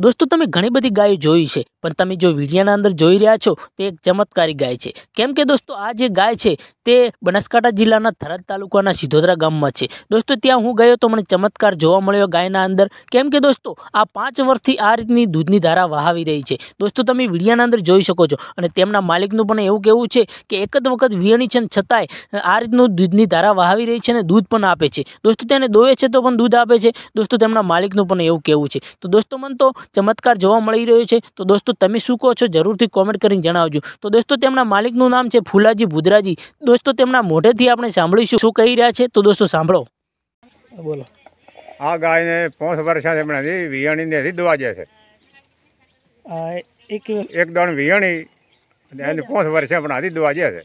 દોસ્તો તમે ઘણી બધી ગાયો જોઈ છે પણ તમે જો વિડીયાના અંદર જોઈ રહ્યા છો તે એક ચમત્કારી ગાય છે કેમ કે દોસ્તો આ જે ગાય છે તે બનાસકાંઠા જિલ્લાના થરાદ તાલુકાના સિધોદરા ગામમાં છે દોસ્તો ત્યાં હું ગયો તો મને ચમત્કાર જોવા મળ્યો ગાયના અંદર કેમ કે દોસ્તો આ પાંચ વર્ષથી આ રીતની દૂધની ધારા વહાવી રહી છે દોસ્તો તમે વિડીયાના અંદર જોઈ શકો છો અને તેમના માલિકનું પણ એવું કહેવું છે કે એક જ વખત વિયણી છે છતાંય આ રીતનું દૂધની ધારા વહાવી રહી છે અને દૂધ પણ આપે છે દોસ્તો તેને દોવે છે તો પણ દૂધ આપે છે દોસ્તો તેમના માલિકનું પણ એવું કહેવું છે તો દોસ્તો મને તો ચમત્કાર જોવા મળી રહ્યો છે તો દોસ્તો તમે શું કહો છો જરૂરથી કોમેન્ટ કરીને જણાવજો તો દોસ્તો તેમના માલિકનું નામ છે ફુલાજી ભુદરાજી દોસ્તો તેમના મોઢેથી આપણે સાંભળીશું શું કહી રહ્યા છે તો દોસ્તો સાંભળો બોલો આ ગાયને પાંચ વર્ષ હમણાંથી ને દવા જાય છે એક એક દણ વિયાણી પાંચ વર્ષે આપણે દવા જાય છે